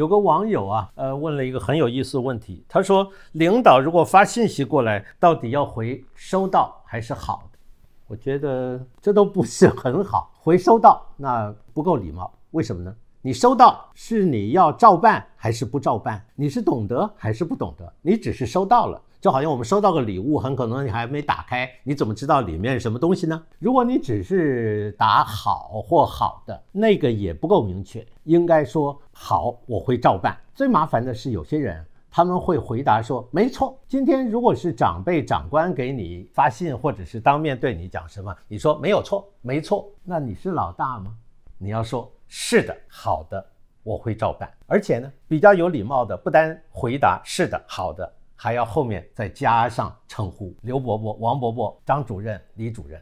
有个网友啊，呃，问了一个很有意思的问题。他说：“领导如果发信息过来，到底要回收到还是好的？”我觉得这都不是很好。回收到那不够礼貌，为什么呢？你收到是你要照办还是不照办？你是懂得还是不懂得？你只是收到了。就好像我们收到个礼物，很可能你还没打开，你怎么知道里面是什么东西呢？如果你只是答好或好的，那个也不够明确，应该说好，我会照办。最麻烦的是有些人，他们会回答说没错。今天如果是长辈、长官给你发信，或者是当面对你讲什么，你说没有错，没错，那你是老大吗？你要说，是的，好的，我会照办。而且呢，比较有礼貌的，不单回答是的，好的。还要后面再加上称呼，刘伯伯、王伯伯、张主任、李主任。